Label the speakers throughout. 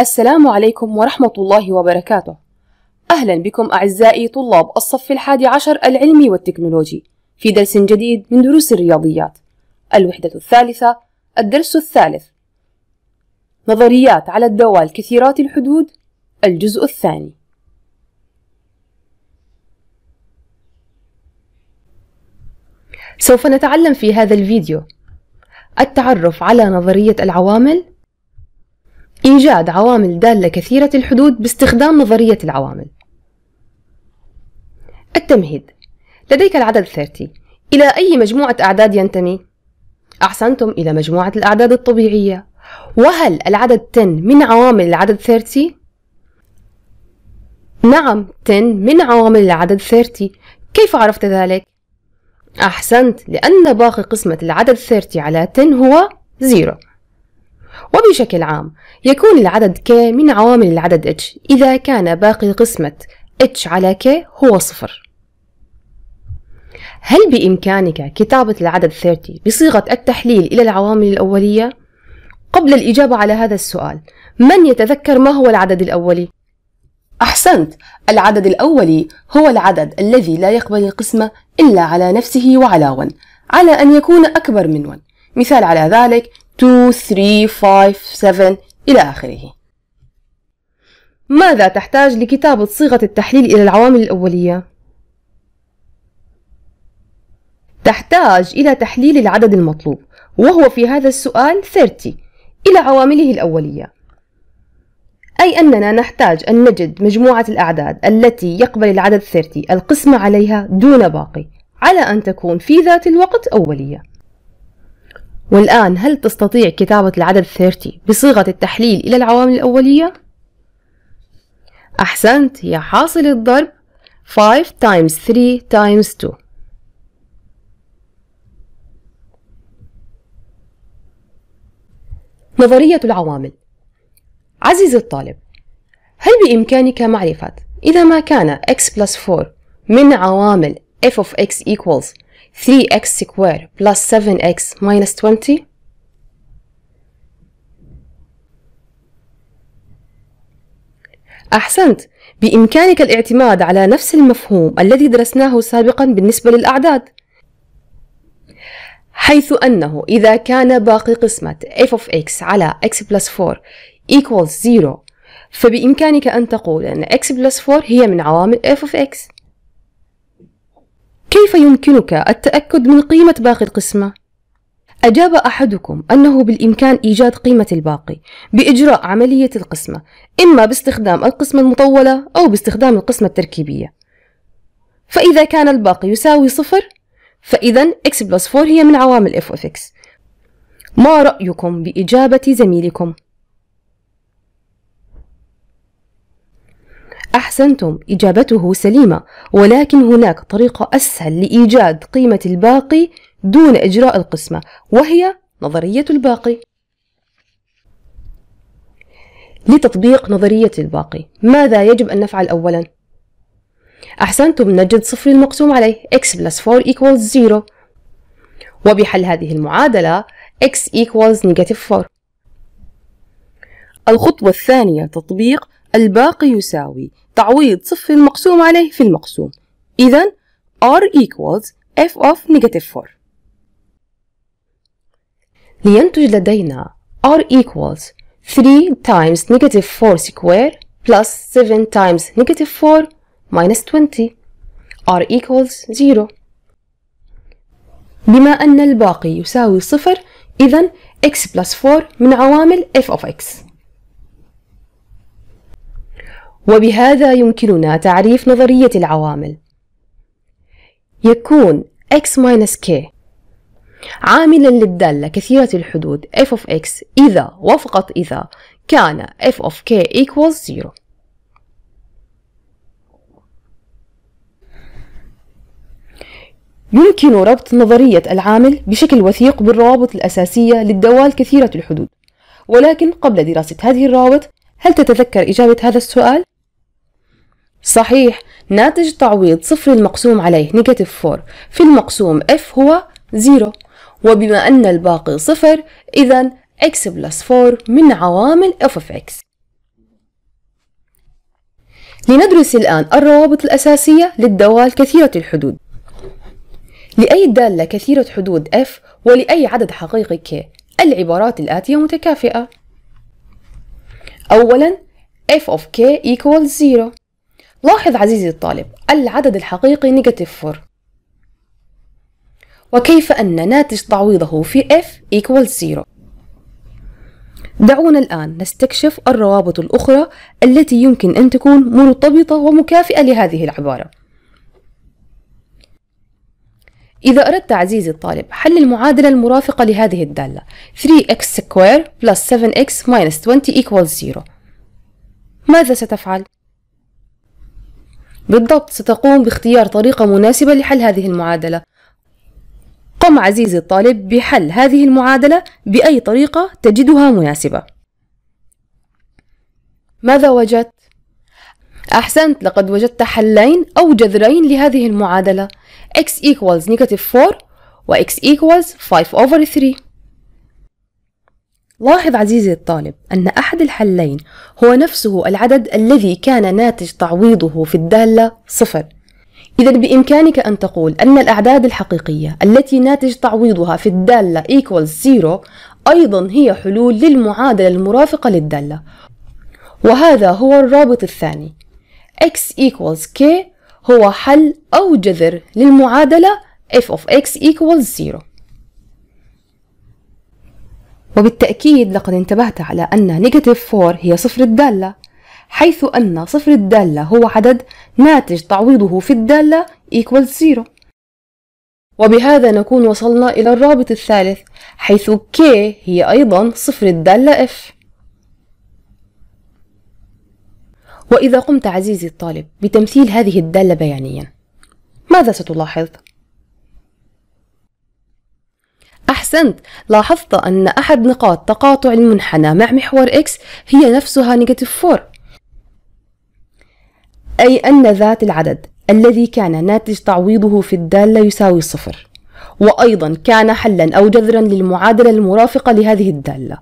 Speaker 1: السلام عليكم ورحمة الله وبركاته أهلا بكم أعزائي طلاب الصف الحادي عشر العلمي والتكنولوجي في درس جديد من دروس الرياضيات الوحدة الثالثة الدرس الثالث نظريات على الدوال كثيرات الحدود الجزء الثاني سوف نتعلم في هذا الفيديو التعرف على نظرية العوامل إيجاد عوامل دالة كثيرة الحدود باستخدام نظرية العوامل التمهيد لديك العدد 30 إلى أي مجموعة أعداد ينتمي؟ أحسنتم إلى مجموعة الأعداد الطبيعية وهل العدد 10 من عوامل العدد 30؟ نعم 10 من عوامل العدد 30 كيف عرفت ذلك؟ أحسنت لأن باقي قسمة العدد 30 على 10 هو 0 وبشكل عام يكون العدد K من عوامل العدد H إذا كان باقي قسمة H على K هو صفر هل بإمكانك كتابة العدد 30 بصيغة التحليل إلى العوامل الأولية؟ قبل الإجابة على هذا السؤال من يتذكر ما هو العدد الأولي؟ أحسنت العدد الأولي هو العدد الذي لا يقبل القسمة إلا على نفسه وعلى 1 على أن يكون أكبر من 1 مثال على ذلك 2 3 5 7 إلى آخره ماذا تحتاج لكتابة صيغة التحليل إلى العوامل الأولية؟ تحتاج إلى تحليل العدد المطلوب وهو في هذا السؤال 30 إلى عوامله الأولية أي أننا نحتاج أن نجد مجموعة الأعداد التي يقبل العدد 30 القسمة عليها دون باقي على أن تكون في ذات الوقت أولية والآن هل تستطيع كتابة العدد 30 بصيغة التحليل إلى العوامل الأولية؟ أحسنت يا حاصل الضرب 5 times 3 times 2 نظرية العوامل عزيزي الطالب هل بإمكانك معرفة إذا ما كان x plus 4 من عوامل f of x equals 3x سكوير بلس 7x ماينس 20 أحسنت بإمكانك الاعتماد على نفس المفهوم الذي درسناه سابقا بالنسبة للأعداد حيث أنه إذا كان باقي قسمة f of x على x plus 4 equals 0 فبإمكانك أن تقول أن x plus 4 هي من عوامل f of x كيف يمكنك التأكد من قيمة باقي القسمة؟ أجاب أحدكم أنه بالإمكان إيجاد قيمة الباقي بإجراء عملية القسمة إما باستخدام القسمة المطولة أو باستخدام القسمة التركيبية فإذا كان الباقي يساوي صفر فإذا x بلس 4 هي من عوامل f of x ما رأيكم بإجابة زميلكم؟ أحسنتم إجابته سليمة ولكن هناك طريقة أسهل لإيجاد قيمة الباقي دون إجراء القسمة وهي نظرية الباقي لتطبيق نظرية الباقي ماذا يجب أن نفعل أولا؟ أحسنتم نجد صفر المقسوم عليه x plus 4 equals 0 وبحل هذه المعادلة x equals negative 4 الخطوة الثانية تطبيق الباقي يساوي تعويض صف المقسوم عليه في المقسوم إذا R equals f of negative 4 لينتج لدينا R equals 3 times negative 4 square plus 7 times negative 4 minus 20 R equals 0 بما أن الباقي يساوي صفر إذا x plus 4 من عوامل f of x وبهذا يمكننا تعريف نظرية العوامل يكون x-k عاملا للدالة كثيرة الحدود f of x إذا وفقط إذا كان f of k equals 0 يمكن ربط نظرية العامل بشكل وثيق بالروابط الأساسية للدوال كثيرة الحدود ولكن قبل دراسة هذه الروابط هل تتذكر إجابة هذا السؤال؟ صحيح ناتج تعويض صفر المقسوم عليه نيجاتيف 4 في المقسوم F هو 0 وبما أن الباقي صفر إذا x بلس 4 من عوامل f of x لندرس الآن الروابط الأساسية للدوال كثيرة الحدود لأي دالة كثيرة حدود f ولأي عدد حقيقي k العبارات الآتية متكافئة أولا f of k equals 0 لاحظ عزيزي الطالب العدد الحقيقي نيجاتيف 4 وكيف أن ناتج تعويضه في f equals 0 دعونا الآن نستكشف الروابط الأخرى التي يمكن أن تكون مرتبطة ومكافئة لهذه العبارة إذا أردت عزيزي الطالب حل المعادلة المرافقة لهذه الدالة 3x square plus 7x minus 20 equals 0 ماذا ستفعل؟ بالضبط ستقوم باختيار طريقة مناسبة لحل هذه المعادلة قم عزيزي الطالب بحل هذه المعادلة بأي طريقة تجدها مناسبة ماذا وجدت؟ أحسنت لقد وجدت حلين أو جذرين لهذه المعادلة x equals negative 4 و x equals 5 over 3 لاحظ عزيزي الطالب أن أحد الحلين هو نفسه العدد الذي كان ناتج تعويضه في الدالة صفر إذا بإمكانك أن تقول أن الأعداد الحقيقية التي ناتج تعويضها في الدالة equals zero أيضا هي حلول للمعادلة المرافقة للدالة وهذا هو الرابط الثاني x equals k هو حل أو جذر للمعادلة f of x equals zero وبالتأكيد لقد انتبهت على أن نيجاتيف 4 هي صفر الدالة حيث أن صفر الدالة هو عدد ناتج تعويضه في الدالة equals 0 وبهذا نكون وصلنا إلى الرابط الثالث حيث K هي أيضا صفر الدالة F وإذا قمت عزيزي الطالب بتمثيل هذه الدالة بيانيا ماذا ستلاحظ؟ أحسنت لاحظت أن أحد نقاط تقاطع المنحنى مع محور X هي نفسها نيجاتيف 4 أي أن ذات العدد الذي كان ناتج تعويضه في الدالة يساوي صفر وأيضا كان حلا أو جذرا للمعادلة المرافقة لهذه الدالة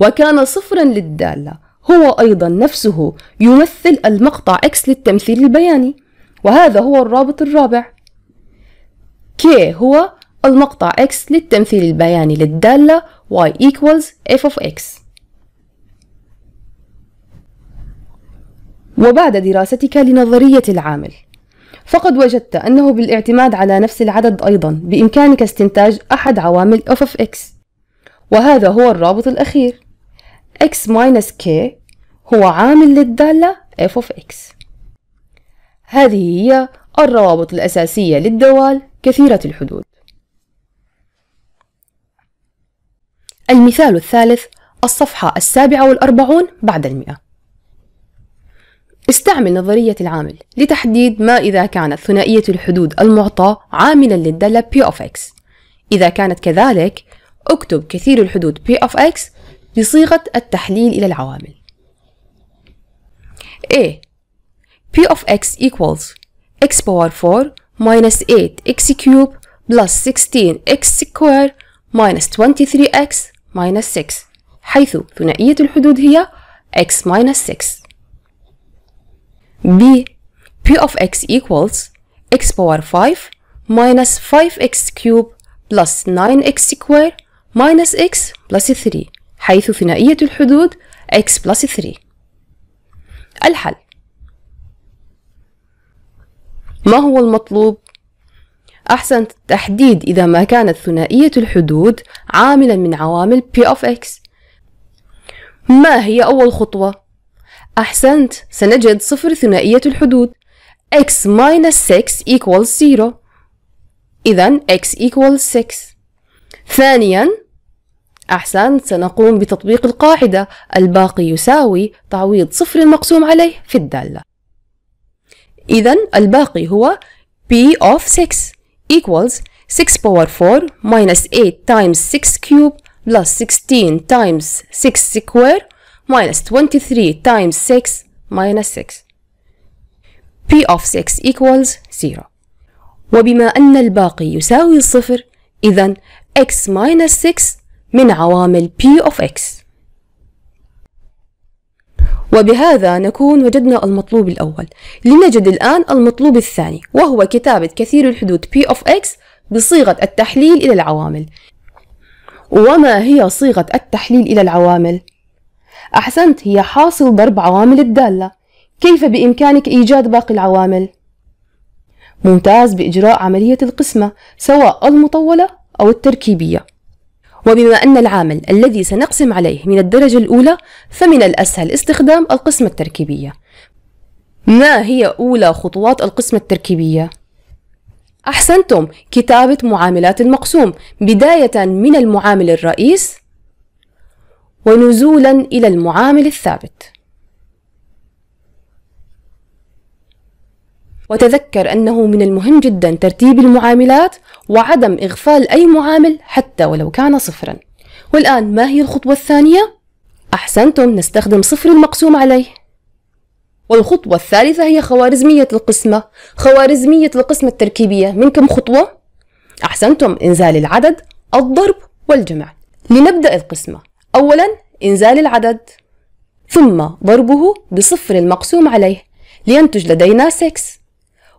Speaker 1: وكان صفرا للدالة هو أيضا نفسه يمثل المقطع X للتمثيل البياني وهذا هو الرابط الرابع K هو المقطع x للتمثيل البياني للدالة y equals f of x وبعد دراستك لنظرية العامل فقد وجدت أنه بالاعتماد على نفس العدد أيضا بإمكانك استنتاج أحد عوامل f of x وهذا هو الرابط الأخير x minus k هو عامل للدالة f of x هذه هي الروابط الأساسية للدوال كثيرة الحدود المثال الثالث الصفحة السابعة والأربعون بعد المئة استعمل نظرية العامل لتحديد ما إذا كانت ثنائية الحدود المعطاة عاملا للدالة p of x إذا كانت كذلك اكتب كثير الحدود p of x بصيغة التحليل إلى العوامل A p of x equals x power 4 minus 8x cube plus 16x square minus 23x minus 6 حيث ثنائية الحدود هي x minus 6 b p of x equals x power 5 minus 5x cube plus 9x square minus x plus 3 حيث ثنائية الحدود x plus 3 الحل ما هو المطلوب أحسن تحديد إذا ما كانت ثنائية الحدود عاملا من عوامل P of X ما هي أول خطوة؟ أحسنت سنجد صفر ثنائية الحدود x minus 6 equals 0 إذا x equals 6 ثانيا أحسنت سنقوم بتطبيق القاعدة الباقي يساوي تعويض صفر المقسوم عليه في الدالة إذا الباقي هو p of 6 equals 6 power 4 minus 8 times 6 cube plus 16 times 6 square minus 23 times 6 minus 6 P of 6 equals 0 وبما أن الباقي يساوي الصفر إذن x minus 6 من عوامل P of x وبهذا نكون وجدنا المطلوب الأول لنجد الآن المطلوب الثاني وهو كتابة كثير الحدود P of X بصيغة التحليل إلى العوامل وما هي صيغة التحليل إلى العوامل؟ أحسنت هي حاصل ضرب عوامل الدالة كيف بإمكانك إيجاد باقي العوامل؟ ممتاز بإجراء عملية القسمة سواء المطولة أو التركيبية وبما أن العامل الذي سنقسم عليه من الدرجة الأولى فمن الأسهل استخدام القسمة التركيبية ما هي أولى خطوات القسمة التركيبية؟ أحسنتم كتابة معاملات المقسوم بداية من المعامل الرئيس ونزولا إلى المعامل الثابت وتذكر أنه من المهم جدا ترتيب المعاملات وعدم إغفال أي معامل حتى ولو كان صفرا والآن ما هي الخطوة الثانية؟ أحسنتم نستخدم صفر المقسوم عليه والخطوة الثالثة هي خوارزمية القسمة خوارزمية القسمة التركيبية من كم خطوة؟ أحسنتم إنزال العدد الضرب والجمع لنبدأ القسمة أولا إنزال العدد ثم ضربه بصفر المقسوم عليه لينتج لدينا 6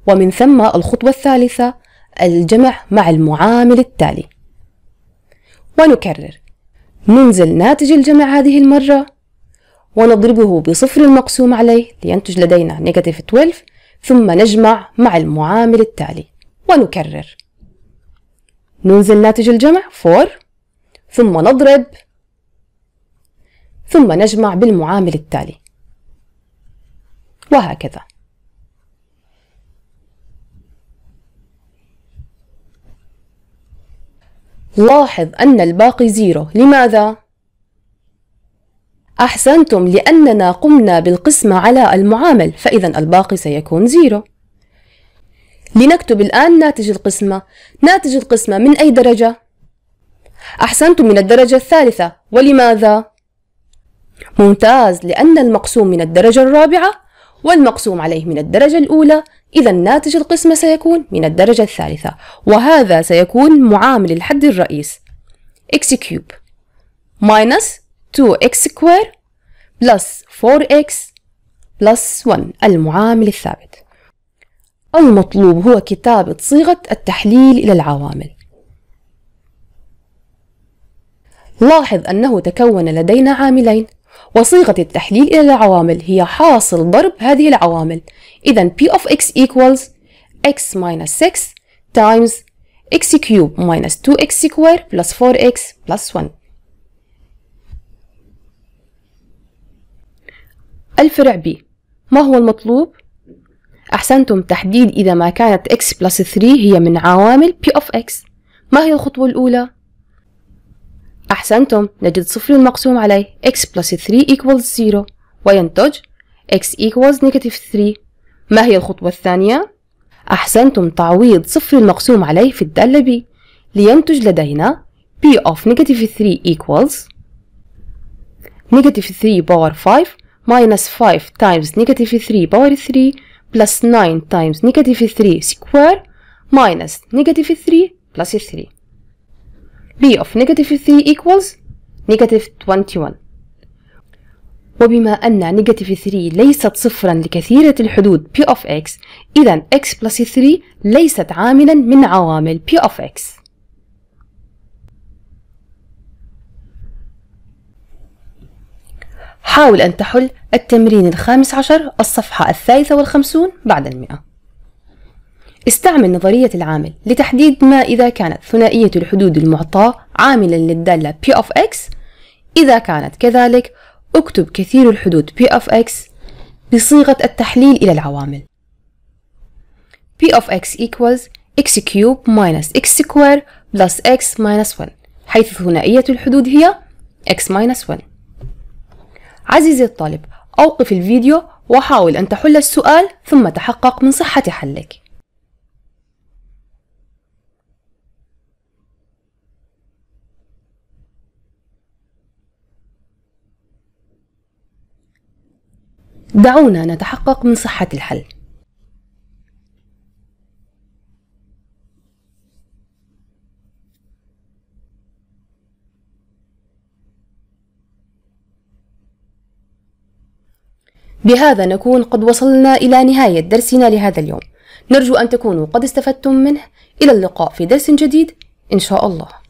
Speaker 1: ومن ثم الخطوة الثالثة الجمع مع المعامل التالي ونكرر ننزل ناتج الجمع هذه المرة ونضربه بصفر المقسوم عليه لينتج لدينا نيجاتيف 12 ثم نجمع مع المعامل التالي ونكرر ننزل ناتج الجمع 4 ثم نضرب ثم نجمع بالمعامل التالي وهكذا لاحظ أن الباقي زيرو لماذا؟ أحسنتم لأننا قمنا بالقسمة على المعامل فإذا الباقي سيكون زيرو لنكتب الآن ناتج القسمة ناتج القسمة من أي درجة؟ أحسنتم من الدرجة الثالثة ولماذا؟ ممتاز لأن المقسوم من الدرجة الرابعة والمقسوم عليه من الدرجة الأولى إذا ناتج القسمة سيكون من الدرجة الثالثة وهذا سيكون معامل الحد الرئيس x كيوب minus 2x square plus 4x plus 1 المعامل الثابت المطلوب هو كتابة صيغة التحليل إلى العوامل لاحظ أنه تكون لدينا عاملين وصيغة التحليل إلى العوامل هي حاصل ضرب هذه العوامل إذا P of x equals x minus 6 times x cube minus 2x square plus 4x plus 1 الفرع B ما هو المطلوب؟ أحسنتم تحديد إذا ما كانت x plus 3 هي من عوامل P of x ما هي الخطوة الأولى؟ أحسنتم نجد صفر المقسوم عليه x plus 3 equals 0 وينتج x equals negative 3 ما هي الخطوة الثانية؟ أحسنتم تعويض صفر المقسوم عليه في الدالة b لينتج لدينا p of negative 3 equals negative 3 power 5 minus 5 times negative 3 power 3 plus 9 times negative 3 square minus negative 3 plus 3 b of negative 3 equals negative 21 وبما أن negative 3 ليست صفرا لكثيرة الحدود p of x إذا x plus 3 ليست عاملا من عوامل p of x حاول أن تحل التمرين الخامس عشر الصفحة الثالثة والخمسون بعد المئة استعمل نظرية العامل لتحديد ما إذا كانت ثنائية الحدود المعطاة عاملا للدالة p of x إذا كانت كذلك اكتب كثير الحدود p of x بصيغة التحليل إلى العوامل p of x equals x cube minus x square plus x minus 1 حيث ثنائية الحدود هي x minus 1 عزيزي الطالب أوقف الفيديو وحاول أن تحل السؤال ثم تحقق من صحة حلك دعونا نتحقق من صحة الحل بهذا نكون قد وصلنا إلى نهاية درسنا لهذا اليوم نرجو أن تكونوا قد استفدتم منه إلى اللقاء في درس جديد إن شاء الله